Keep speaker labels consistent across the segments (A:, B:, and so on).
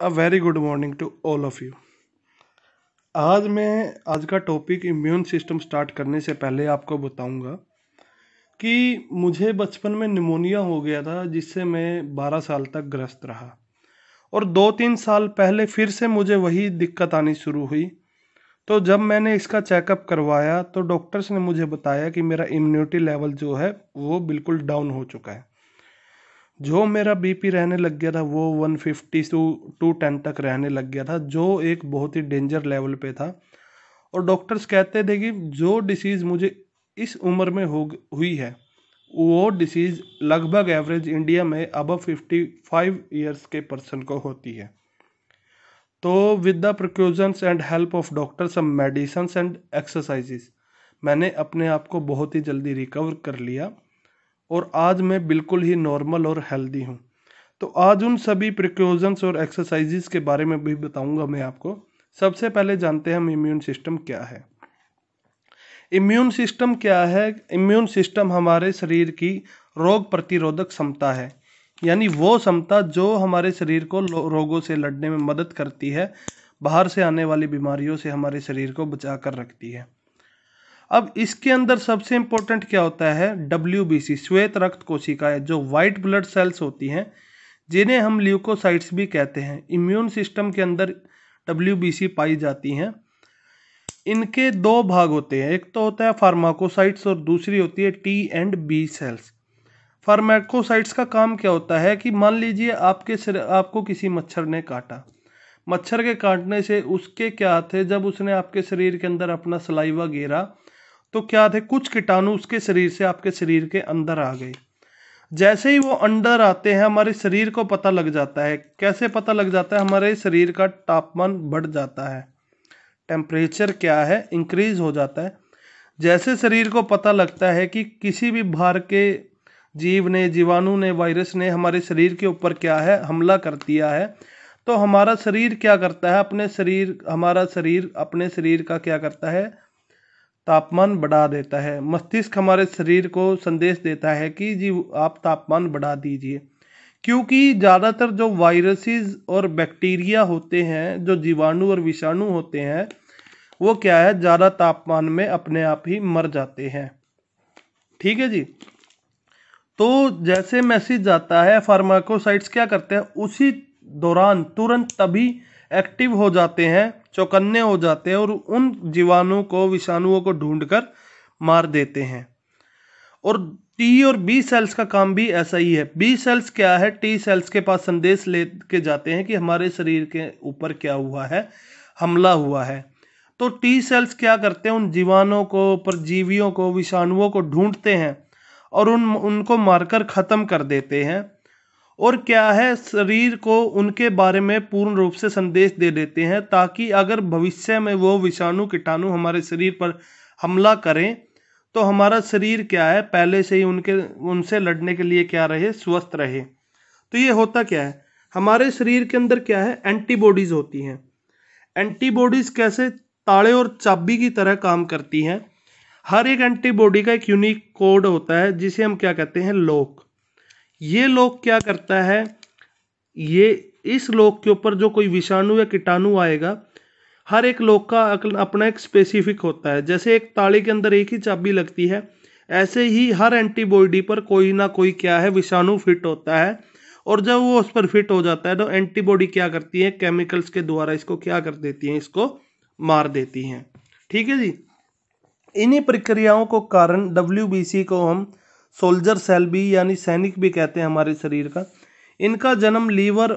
A: a very good morning to all of you आज मैं आज का टॉपिक इम्यून सिस्टम स्टार्ट करने से पहले आपको बताऊंगा कि मुझे बचपन में निमोनिया हो गया था जिससे मैं 12 साल तक ग्रस्त रहा और दो तीन साल पहले फिर से मुझे वही दिक्कत आनी शुरू हुई तो जब मैंने इसका चेकअप करवाया तो डॉक्टर्स ने मुझे बताया कि मेरा इम्यूनिटी लेवल जो है वो बिल्कुल डाउन हो चुका है जो मेरा बी पी रहने लग गया था वो one fifty to two ten तक रहने लग गया था जो एक बहुत ही डेंजर लेवल पे था और डॉक्टर्स कहते थे कि जो डिसीज़ मुझे इस उम्र में हो हुई है वो डिसीज़ लगभग एवरेज इंडिया में अब फिफ्टी फाइव ईयर्स के पर्सन को होती है तो with the precautions and help of doctor some medicines and exercises मैंने अपने आप को बहुत ही जल्दी रिकवर कर लिया और आज मैं बिल्कुल ही नॉर्मल और हेल्दी हूँ तो आज उन सभी प्रिकॉशंस और एक्सरसाइजेस के बारे में भी बताऊंगा मैं आपको सबसे पहले जानते हैं हम इम्यून सिस्टम क्या है इम्यून सिस्टम क्या है इम्यून सिस्टम हमारे शरीर की रोग प्रतिरोधक क्षमता है यानी वो क्षमता जो हमारे शरीर को रोगों से लड़ने में मदद करती है बाहर से आने वाली बीमारियों से हमारे शरीर को बचा कर रखती है अब इसके अंदर सबसे इंपॉर्टेंट क्या होता है डब्ल्यू श्वेत रक्त कोशिका है जो व्हाइट ब्लड सेल्स होती हैं जिन्हें हम ल्यूकोसाइट्स भी कहते हैं इम्यून सिस्टम के अंदर डब्ल्यू पाई जाती हैं इनके दो भाग होते हैं एक तो होता है फार्माकोसाइट्स और दूसरी होती है टी एंड बी सेल्स फार्माकोसाइट्स का काम क्या होता है कि मान लीजिए आपके सिर आपको किसी मच्छर ने काटा मच्छर के काटने से उसके क्या थे जब उसने आपके शरीर के अंदर अपना सलाइवा घेरा तो क्या थे कुछ कीटाणु उसके शरीर से आपके शरीर के अंदर आ गए जैसे ही वो अंदर आते हैं हमारे शरीर को पता लग जाता है कैसे पता लग जाता है हमारे शरीर का तापमान बढ़ जाता है टेम्परेचर क्या है इंक्रीज हो जाता है जैसे शरीर को पता लगता है कि किसी भी भार के जीव ने जीवाणु ने वायरस ने हमारे शरीर के ऊपर क्या है हमला कर दिया है तो हमारा शरीर क्या करता है अपने शरीर हमारा शरीर अपने शरीर का क्या करता है तापमान बढ़ा देता है मस्तिष्क हमारे शरीर को संदेश देता है कि जी आप तापमान बढ़ा दीजिए क्योंकि ज़्यादातर जो वायरसेस और बैक्टीरिया होते हैं जो जीवाणु और विषाणु होते हैं वो क्या है ज़्यादा तापमान में अपने आप ही मर जाते हैं ठीक है जी तो जैसे मैसेज जाता है फार्माकोसाइट्स क्या करते हैं उसी दौरान तुरंत तभी एक्टिव हो जाते हैं चौकन्ने हो जाते हैं और उन जीवाणुओं को विषाणुओं को ढूंढकर मार देते हैं और टी और बी सेल्स का काम भी ऐसा ही है बी सेल्स क्या है टी सेल्स के पास संदेश ले के जाते हैं कि हमारे शरीर के ऊपर क्या हुआ है हमला हुआ है तो टी सेल्स क्या करते हैं उन जीवाणुओं को परजीवियों को विषाणुओं को ढूंढते हैं और उन उनको मारकर ख़त्म कर देते हैं और क्या है शरीर को उनके बारे में पूर्ण रूप से संदेश दे देते हैं ताकि अगर भविष्य में वो विषाणु कीटाणु हमारे शरीर पर हमला करें तो हमारा शरीर क्या है पहले से ही उनके उनसे लड़ने के लिए क्या रहे स्वस्थ रहे तो ये होता क्या है हमारे शरीर के अंदर क्या है एंटीबॉडीज़ होती हैं एंटीबॉडीज़ कैसे ताड़े और चाबी की तरह काम करती हैं हर एक एंटीबॉडी का एक यूनिक कोड होता है जिसे हम क्या कहते हैं लोक ये लोग क्या करता है ये इस लोग के ऊपर जो कोई विषाणु या कीटाणु आएगा हर एक लोग का अपना एक स्पेसिफिक होता है जैसे एक ताले के अंदर एक ही चाबी लगती है ऐसे ही हर एंटीबॉडी पर कोई ना कोई क्या है विषाणु फिट होता है और जब वो उस पर फिट हो जाता है तो एंटीबॉडी क्या करती है केमिकल्स के द्वारा इसको क्या कर देती हैं इसको मार देती हैं ठीक है जी इन्हीं प्रक्रियाओं को कारण डब्ल्यू को हम सोल्जर सेल भी यानी सैनिक भी कहते हैं हमारे शरीर का इनका जन्म लीवर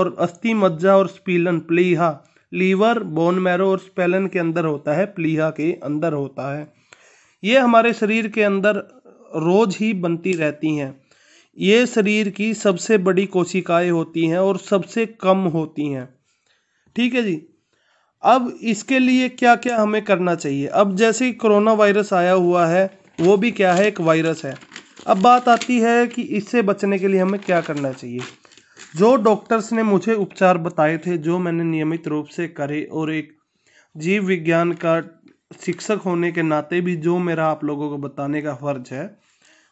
A: और अस्थि मज्जा और स्पीलन प्लीहा लीवर बोन मैरो और स्पेलन के अंदर होता है प्लीहा के अंदर होता है ये हमारे शरीर के अंदर रोज ही बनती रहती हैं ये शरीर की सबसे बड़ी कोशिकाएं होती हैं और सबसे कम होती हैं ठीक है जी अब इसके लिए क्या क्या हमें करना चाहिए अब जैसे कोरोना वायरस आया हुआ है वो भी क्या है एक वायरस है अब बात आती है कि इससे बचने के लिए हमें क्या करना चाहिए जो डॉक्टर्स ने मुझे उपचार बताए थे जो मैंने नियमित रूप से करे और एक जीव विज्ञान का शिक्षक होने के नाते भी जो मेरा आप लोगों को बताने का फर्ज है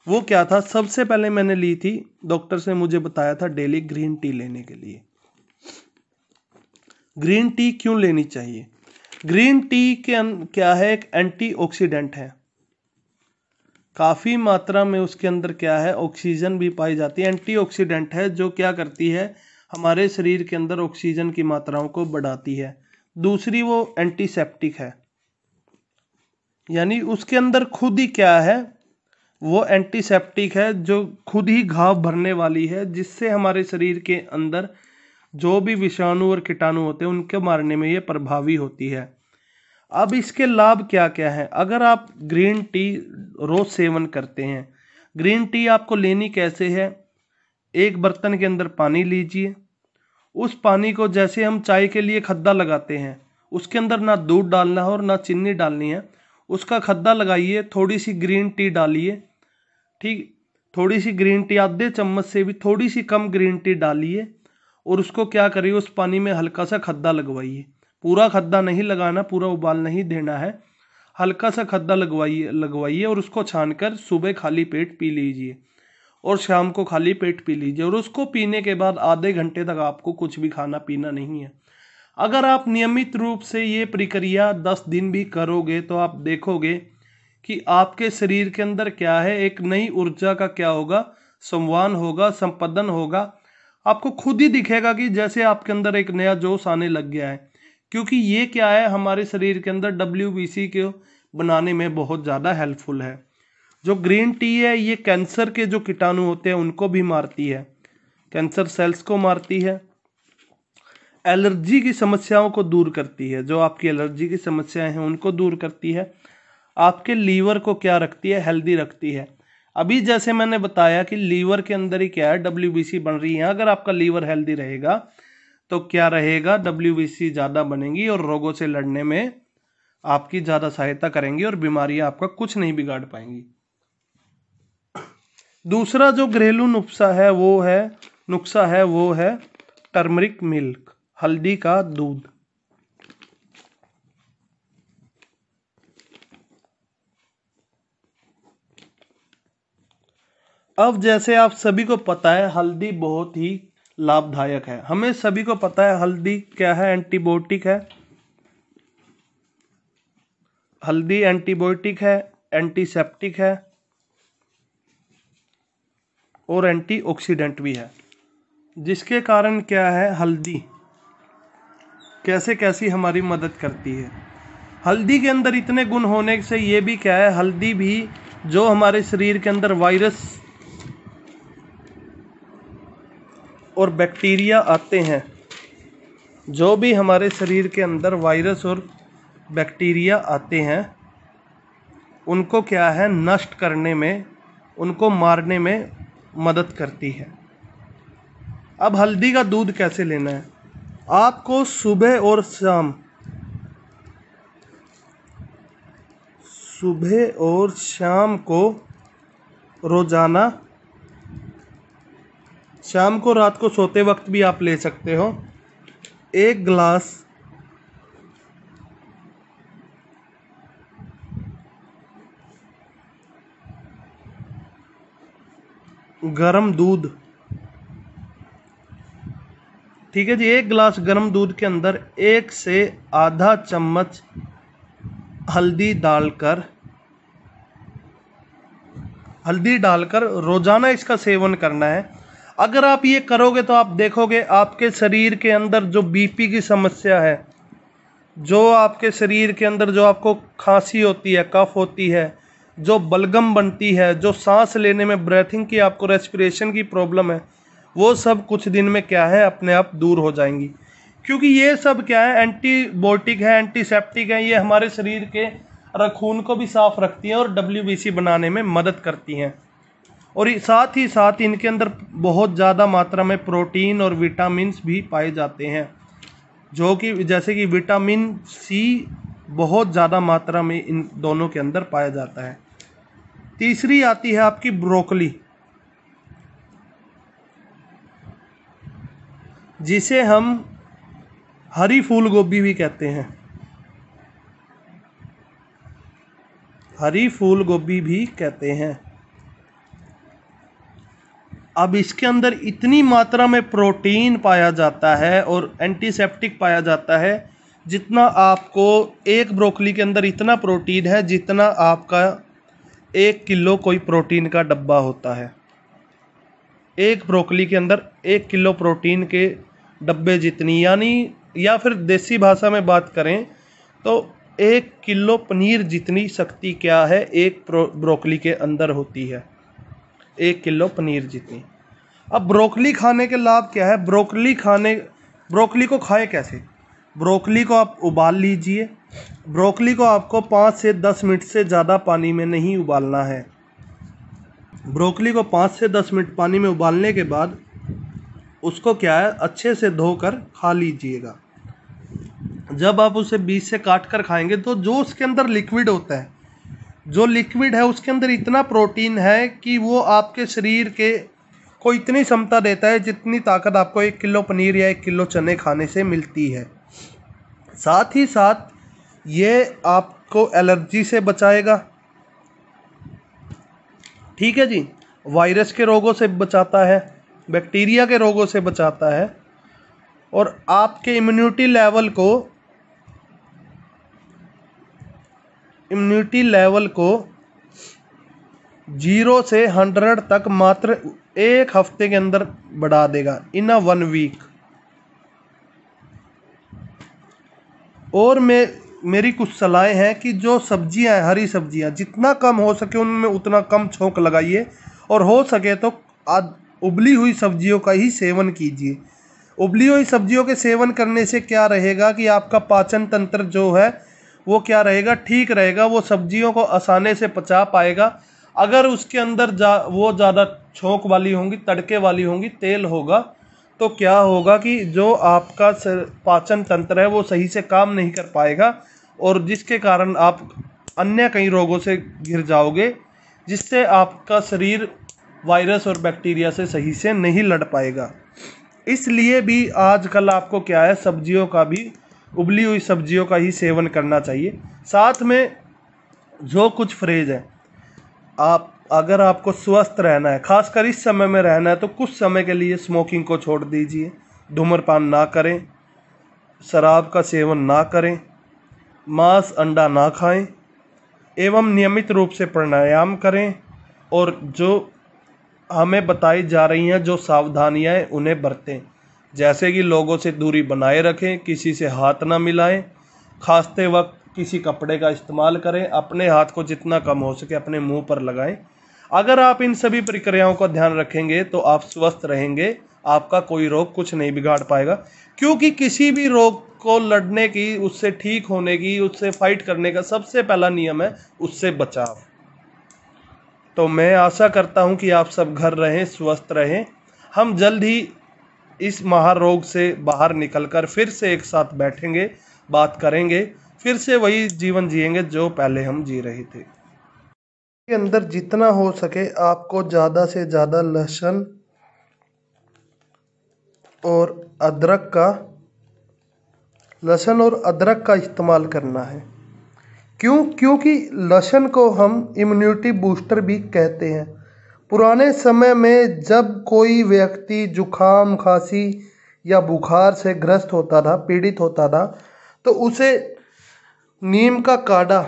A: वो क्या था सबसे पहले मैंने ली थी डॉक्टर से मुझे बताया था डेली ग्रीन टी लेने के लिए ग्रीन टी क्यों लेनी चाहिए ग्रीन टी के क्या है एक एंटीऑक्सीडेंट है काफ़ी मात्रा में उसके अंदर क्या है ऑक्सीजन भी पाई जाती है एंटीऑक्सीडेंट है जो क्या करती है हमारे शरीर के अंदर ऑक्सीजन की मात्राओं को बढ़ाती है दूसरी वो एंटीसेप्टिक है यानी उसके अंदर खुद ही क्या है वो एंटीसेप्टिक है जो खुद ही घाव भरने वाली है जिससे हमारे शरीर के अंदर जो भी विषाणु और कीटाणु होते हैं उनके मारने में ये प्रभावी होती है अब इसके लाभ क्या क्या है अगर आप ग्रीन टी रोज़ सेवन करते हैं ग्रीन टी आपको लेनी कैसे है एक बर्तन के अंदर पानी लीजिए उस पानी को जैसे हम चाय के लिए खद्दा लगाते हैं उसके अंदर ना दूध डालना है और ना चीनी डालनी है उसका खद्दा लगाइए थोड़ी सी ग्रीन टी डालिए ठीक थोड़ी सी ग्रीन टी आधे चम्मच से भी थोड़ी सी कम ग्रीन टी डालिए और उसको क्या करिए उस पानी में हल्का सा खद्दा लगवाइए पूरा खद्दा नहीं लगाना पूरा उबाल नहीं देना है हल्का सा खद्दा लगवाइए लगवाइए और उसको कर सुबह खाली पेट पी लीजिए और शाम को खाली पेट पी लीजिए और उसको पीने के बाद आधे घंटे तक आपको कुछ भी खाना पीना नहीं है अगर आप नियमित रूप से ये प्रक्रिया दस दिन भी करोगे तो आप देखोगे कि आपके शरीर के अंदर क्या है एक नई ऊर्जा का क्या होगा संवान होगा संपदन होगा आपको खुद ही दिखेगा कि जैसे आपके अंदर एक नया जोश आने लग गया है क्योंकि ये क्या है हमारे शरीर के अंदर डब्ल्यू को बनाने में बहुत ज़्यादा हेल्पफुल है जो ग्रीन टी है ये कैंसर के जो कीटाणु होते हैं उनको भी मारती है कैंसर सेल्स को मारती है एलर्जी की समस्याओं को दूर करती है जो आपकी एलर्जी की समस्याएं हैं उनको दूर करती है आपके लीवर को क्या रखती है हेल्दी रखती है अभी जैसे मैंने बताया कि लीवर के अंदर ही क्या है डब्ल्यू बन रही है अगर आपका लीवर हेल्दी रहेगा तो क्या रहेगा डब्ल्यू ज़्यादा बनेगी और रोगों से लड़ने में आपकी ज़्यादा सहायता करेंगी और बीमारियां आपका कुछ नहीं बिगाड़ पाएंगी दूसरा जो घरेलू नुस्खा है वो है नुस्खा है वो है टर्मरिक मिल्क हल्दी का दूध अब जैसे आप सभी को पता है हल्दी बहुत ही लाभदायक है हमें सभी को पता है हल्दी क्या है एंटीबायोटिक है हल्दी एंटीबायोटिक है एंटीसेप्टिक है और एंटीऑक्सीडेंट भी है जिसके कारण क्या है हल्दी कैसे कैसी हमारी मदद करती है हल्दी के अंदर इतने गुण होने से ये भी क्या है हल्दी भी जो हमारे शरीर के अंदर वायरस और बैक्टीरिया आते हैं जो भी हमारे शरीर के अंदर वायरस और बैक्टीरिया आते हैं उनको क्या है नष्ट करने में उनको मारने में मदद करती है अब हल्दी का दूध कैसे लेना है आपको सुबह और शाम सुबह और शाम को रोज़ाना शाम को रात को सोते वक्त भी आप ले सकते हो एक ग्लास गरम दूध ठीक है जी एक गिलास गर्म दूध के अंदर एक से आधा चम्मच हल्दी डालकर हल्दी डालकर रोजाना इसका सेवन करना है अगर आप ये करोगे तो आप देखोगे आपके शरीर के अंदर जो बीपी की समस्या है जो आपके शरीर के अंदर जो आपको खांसी होती है कफ होती है जो बलगम बनती है जो सांस लेने में ब्रेथिंग की आपको रेस्पिरेशन की प्रॉब्लम है वो सब कुछ दिन में क्या है अपने आप दूर हो जाएंगी क्योंकि ये सब क्या है एंटीबायोटिक है एंटीसेप्टिक है ये हमारे शरीर के रखून को भी साफ रखती हैं और डब्ल्यू बनाने में मदद करती हैं और साथ ही साथ इनके अंदर बहुत ज़्यादा मात्रा में प्रोटीन और विटामिन भी पाए जाते हैं जो कि जैसे कि विटामिन सी बहुत ज़्यादा मात्रा में इन दोनों के अंदर पाया जाता है तीसरी आती है आपकी ब्रोकली जिसे हम हरी फूल गोभी भी कहते हैं हरी फूल गोभी भी कहते हैं अब इसके अंदर इतनी मात्रा में प्रोटीन पाया जाता है और एंटीसेप्टिक पाया जाता है जितना आपको एक ब्रोकली के अंदर इतना प्रोटीन है जितना आपका एक किलो कोई प्रोटीन का डब्बा होता है एक ब्रोकली के अंदर एक किलो प्रोटीन के डब्बे जितनी यानी या फिर देसी भाषा में बात करें तो एक किलो पनीर जितनी शक्ति क्या है एक ब्रोकली के अंदर होती है एक किलो पनीर जितनी अब ब्रोकली खाने के लाभ क्या है ब्रोकली खाने ब्रोकली को खाए कैसे ब्रोकली को आप उबाल लीजिए ब्रोकली को आपको पाँच से दस मिनट से ज़्यादा पानी में नहीं उबालना है ब्रोकली को पाँच से दस मिनट पानी में उबालने के बाद उसको क्या है अच्छे से धोकर खा लीजिएगा जब आप उसे बीज से काट कर खाएंगे तो जो उसके अंदर लिक्विड होता है जो लिक्विड है उसके अंदर इतना प्रोटीन है कि वो आपके शरीर के को इतनी क्षमता देता है जितनी ताकत आपको एक किलो पनीर या एक किलो चने खाने से मिलती है साथ ही साथ ये आपको एलर्जी से बचाएगा ठीक है जी वायरस के रोगों से बचाता है बैक्टीरिया के रोगों से बचाता है और आपके इम्यूनिटी लेवल को इम्यूनिटी लेवल को जीरो से हंड्रेड तक मात्र एक हफ्ते के अंदर बढ़ा देगा इन अ वन वीक और मे मेरी कुछ सलाहें हैं कि जो सब्जियां हैं हरी सब्जियां जितना कम हो सके उनमें उतना कम छोंक लगाइए और हो सके तो उबली हुई सब्जियों का ही सेवन कीजिए उबली हुई सब्जियों के सेवन करने से क्या रहेगा कि आपका पाचन तंत्र जो है वो क्या रहेगा ठीक रहेगा वो सब्जियों को आसानी से पचा पाएगा अगर उसके अंदर जा वो ज़्यादा छोंक वाली होंगी तड़के वाली होंगी तेल होगा तो क्या होगा कि जो आपका पाचन तंत्र है वो सही से काम नहीं कर पाएगा और जिसके कारण आप अन्य कई रोगों से घिर जाओगे जिससे आपका शरीर वायरस और बैक्टीरिया से सही से नहीं लड़ पाएगा इसलिए भी आजकल आपको क्या है सब्जियों का भी उबली हुई सब्जियों का ही सेवन करना चाहिए साथ में जो कुछ फ्रेज है आप अगर आपको स्वस्थ रहना है खासकर इस समय में रहना है तो कुछ समय के लिए स्मोकिंग को छोड़ दीजिए धूम्रपान ना करें शराब का सेवन ना करें मांस अंडा ना खाएं एवं नियमित रूप से प्राणायाम करें और जो हमें बताई जा रही हैं जो सावधानियाँ उन्हें बरतें जैसे कि लोगों से दूरी बनाए रखें किसी से हाथ ना मिलाएं खांसते वक्त किसी कपड़े का इस्तेमाल करें अपने हाथ को जितना कम हो सके अपने मुंह पर लगाएं अगर आप इन सभी प्रक्रियाओं का ध्यान रखेंगे तो आप स्वस्थ रहेंगे आपका कोई रोग कुछ नहीं बिगाड़ पाएगा क्योंकि किसी भी रोग को लड़ने की उससे ठीक होने की उससे फाइट करने का सबसे पहला नियम है उससे बचाव तो मैं आशा करता हूं कि आप सब घर रहें स्वस्थ रहें हम जल्द ही इस महारोग से बाहर निकलकर फिर से एक साथ बैठेंगे बात करेंगे फिर से वही जीवन जिएंगे जो पहले हम जी रहे थे के अंदर जितना हो सके आपको ज़्यादा से ज़्यादा लहसुन और अदरक का लहसुन और अदरक का इस्तेमाल करना है क्यों क्योंकि लहसुन को हम इम्यूनिटी बूस्टर भी कहते हैं पुराने समय में जब कोई व्यक्ति जुखाम खाँसी या बुखार से ग्रस्त होता था पीड़ित होता था तो उसे नीम का काढ़ा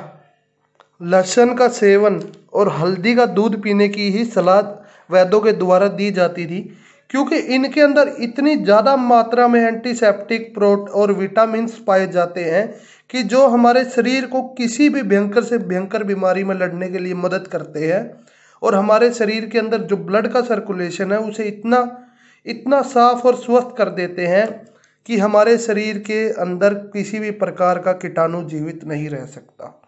A: लहसुन का सेवन और हल्दी का दूध पीने की ही सलाह वैद्यों के द्वारा दी जाती थी क्योंकि इनके अंदर इतनी ज़्यादा मात्रा में एंटीसेप्टिक प्रोट और विटामिन पाए जाते हैं कि जो हमारे शरीर को किसी भी भयंकर से भयंकर बीमारी में लड़ने के लिए मदद करते हैं और हमारे शरीर के अंदर जो ब्लड का सर्कुलेशन है उसे इतना इतना साफ और स्वस्थ कर देते हैं कि हमारे शरीर के अंदर किसी भी प्रकार का कीटाणु जीवित नहीं रह सकता